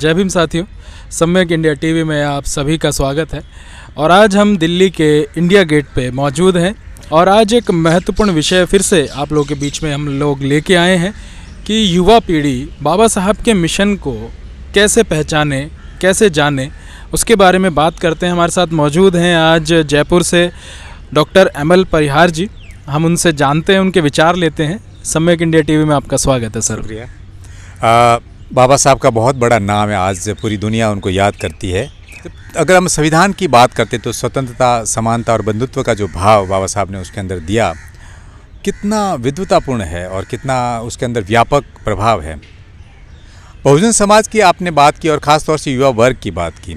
जय भीम साथियों सम्यक इंडिया टीवी में आप सभी का स्वागत है और आज हम दिल्ली के इंडिया गेट पे मौजूद हैं और आज एक महत्वपूर्ण विषय फिर से आप लोगों के बीच में हम लोग लेके आए हैं कि युवा पीढ़ी बाबा साहब के मिशन को कैसे पहचाने कैसे जाने उसके बारे में बात करते हैं हमारे साथ मौजूद हैं आज जयपुर से डॉक्टर एल परिहार जी हम उनसे जानते हैं उनके विचार लेते हैं सम्यक इंडिया टीवी में आपका स्वागत है सर भैया बाबा साहब का बहुत बड़ा नाम है आज पूरी दुनिया उनको याद करती है अगर हम संविधान की बात करते तो स्वतंत्रता समानता और बंधुत्व का जो भाव बाबा साहब ने उसके अंदर दिया कितना विद्वतापूर्ण है और कितना उसके अंदर व्यापक प्रभाव है बहुजन समाज की आपने बात की और ख़ास तौर से युवा वर्ग की बात की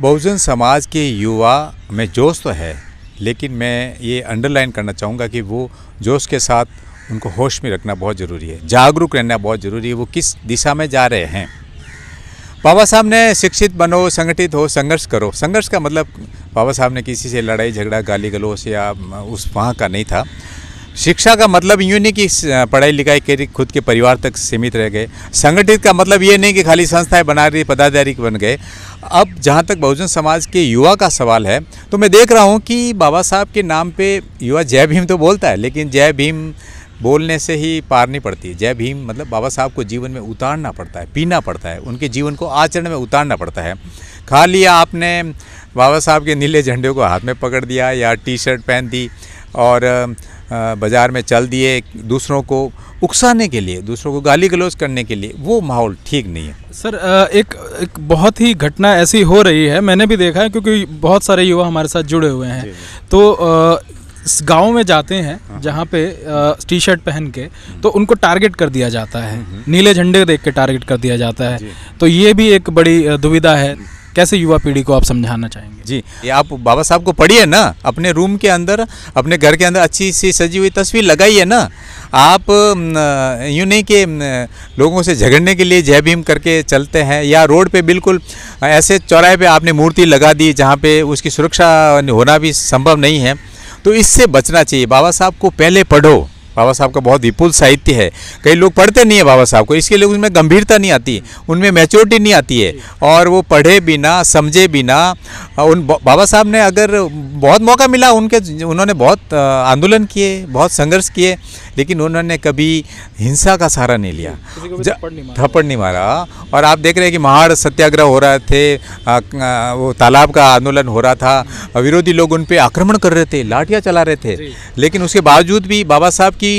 बहुजन समाज के युवा में जोश तो है लेकिन मैं ये अंडरलाइन करना चाहूँगा कि वो जोश के साथ उनको होश में रखना बहुत ज़रूरी है जागरूक रहना बहुत ज़रूरी है वो किस दिशा में जा रहे हैं बाबा साहब ने शिक्षित बनो संगठित हो संघर्ष करो संघर्ष का मतलब बाबा साहब ने किसी से लड़ाई झगड़ा गाली गलोस या उस वहाँ का नहीं था शिक्षा का मतलब यूँ नहीं कि पढ़ाई लिखाई के खुद के परिवार तक सीमित रह गए संगठित का मतलब ये नहीं कि खाली संस्थाएं बना रही पदाधिकारी बन गए अब जहाँ तक बहुजन समाज के युवा का सवाल है तो मैं देख रहा हूँ कि बाबा साहब के नाम पे युवा जय भीम तो बोलता है लेकिन जय भीम बोलने से ही पारनी पड़ती है जय भीम मतलब बाबा साहब को जीवन में उतारना पड़ता है पीना पड़ता है उनके जीवन को आचरण में उतारना पड़ता है खा लिया आपने बाबा साहब के नीले झंडे को हाथ में पकड़ दिया या टी शर्ट पहन दी और बाज़ार में चल दिए दूसरों को उकसाने के लिए दूसरों को गाली गलौज करने के लिए वो माहौल ठीक नहीं है सर एक एक बहुत ही घटना ऐसी हो रही है मैंने भी देखा है क्योंकि बहुत सारे युवा हमारे साथ जुड़े हुए हैं तो गांव में जाते हैं हाँ। जहाँ पे टी शर्ट पहन के हम्म। तो उनको टारगेट कर दिया जाता है हम्म, हम्म। नीले झंडे देख के टारगेट कर दिया जाता है तो ये भी एक बड़ी दुविधा है कैसे युवा पीढ़ी को आप समझाना चाहेंगे जी ये आप बाबा साहब को पढ़िए ना अपने रूम के अंदर अपने घर के अंदर अच्छी सी सजी हुई तस्वीर लगाइए ना आप यूँ नहीं कि लोगों से झगड़ने के लिए जय भीम करके चलते हैं या रोड पे बिल्कुल ऐसे चौराहे पे आपने मूर्ति लगा दी जहाँ पे उसकी सुरक्षा होना भी संभव नहीं है तो इससे बचना चाहिए बाबा साहब को पहले पढ़ो बाबा साहब का बहुत विपुल साहित्य है कई लोग पढ़ते नहीं है बाबा साहब को इसके लिए उनमें गंभीरता नहीं आती उनमें मैच्योरिटी नहीं आती है और वो पढ़े बिना समझे बिना उन बाबा साहब ने अगर बहुत मौका मिला उनके उन्होंने बहुत आंदोलन किए बहुत संघर्ष किए लेकिन उन्होंने कभी हिंसा का सहारा नहीं लिया थप्पड़ नहीं मारा और आप देख रहे हैं कि महाड़ सत्याग्रह हो रहे थे वो तालाब का आंदोलन हो रहा था विरोधी लोग उन पर आक्रमण कर रहे थे लाठियाँ चला रहे थे लेकिन उसके बावजूद भी बाबा साहब की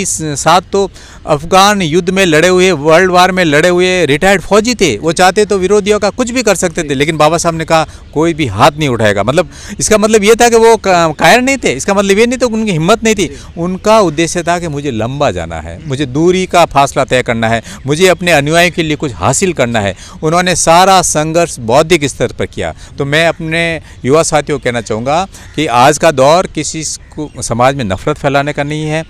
साथ तो अफगान युद्ध में लड़े हुए वर्ल्ड वार में लड़े हुए रिटायर्ड फौजी थे वो चाहते तो विरोधियों का कुछ भी कर सकते थे लेकिन बाबा साहब ने कहा कोई भी हाथ नहीं उठाएगा मतलब इसका मतलब ये था कि वो कायर नहीं थे इसका मतलब ये नहीं था उनकी हिम्मत नहीं थी उनका उद्देश्य था कि मुझे लंबा जाना है मुझे दूरी का फासला तय करना है मुझे अपने अनुयायी के लिए कुछ हासिल करना है उन्होंने सारा संघर्ष बौद्धिक स्तर पर किया तो मैं अपने युवा साथियों को कहना चाहूँगा कि आज का दौर किसी समाज में नफरत फैलाने का नहीं है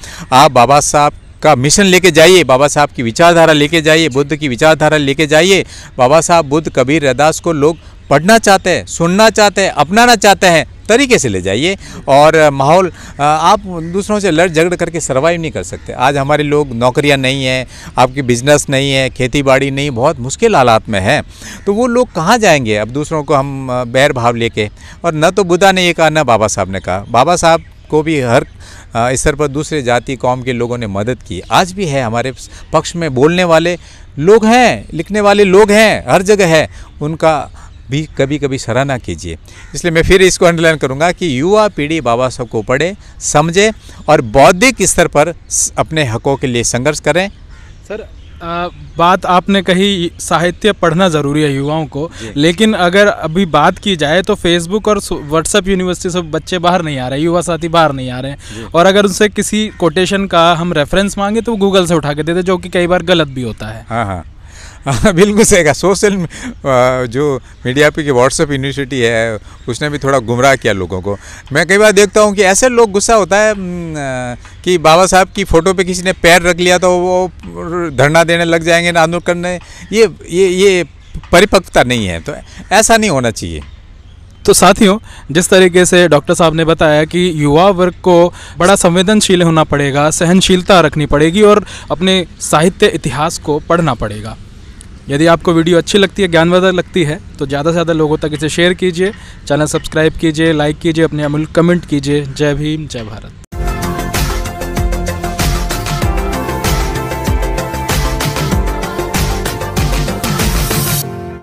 आप बाबा साहब का मिशन लेके जाइए बाबा साहब की विचारधारा लेके जाइए बुद्ध की विचारधारा लेके जाइए बाबा साहब बुद्ध कबीर रैदास को लोग पढ़ना चाहते हैं सुनना चाहते हैं अपनाना चाहते हैं तरीके से ले जाइए और माहौल आप दूसरों से लड़ झगड़ करके सर्वाइव नहीं कर सकते आज हमारे लोग नौकरियां नहीं हैं आपकी बिजनेस नहीं है खेती बाड़ी नहीं बहुत मुश्किल हालात में है तो वो लोग कहाँ जाएंगे अब दूसरों को हम बैर भाव लेके और न तो बुद्धा ने ये कहा न बाबा साहब ने कहा बाबा साहब को भी हर स्तर पर दूसरे जाति कौम के लोगों ने मदद की आज भी है हमारे पक्ष में बोलने वाले लोग हैं लिखने वाले लोग हैं हर जगह है उनका भी कभी कभी सराहना कीजिए इसलिए मैं फिर इसको अंडरलाइन करूँगा कि युवा पीढ़ी बाबा साहब को पढ़े समझे और बौद्धिक स्तर पर अपने हकों के लिए संघर्ष करें सर आ, बात आपने कही साहित्य पढ़ना ज़रूरी है युवाओं को लेकिन अगर अभी बात की जाए तो फेसबुक और व्हाट्सएप यूनिवर्सिटी से बच्चे बाहर नहीं आ रहे युवा साथी बाहर नहीं आ रहे हैं और अगर उनसे किसी कोटेशन का हम रेफरेंस मांगे तो वो गूगल से उठा के देते जो कि कई बार गलत भी होता है हाँ हाँ हाँ बिल्कुल कहा सोशल जो मीडिया पे की व्हाट्सएप यूनिवर्सिटी है उसने भी थोड़ा गुमराह किया लोगों को मैं कई बार देखता हूँ कि ऐसे लोग गुस्सा होता है कि बाबा साहब की फ़ोटो पे किसी ने पैर रख लिया तो वो धरना देने लग जाएंगे आंदोलन करने ये ये ये परिपक्वता नहीं है तो ऐसा नहीं होना चाहिए तो साथियों जिस तरीके से डॉक्टर साहब ने बताया कि युवा वर्ग को बड़ा संवेदनशील होना पड़ेगा सहनशीलता रखनी पड़ेगी और अपने साहित्य इतिहास को पढ़ना पड़ेगा यदि आपको वीडियो अच्छी लगती है ज्ञानवर्धक लगती है तो ज़्यादा से ज़्यादा लोगों तक इसे शेयर कीजिए चैनल सब्सक्राइब कीजिए लाइक कीजिए अपने अमूल कमेंट कीजिए जय भीम जय भारत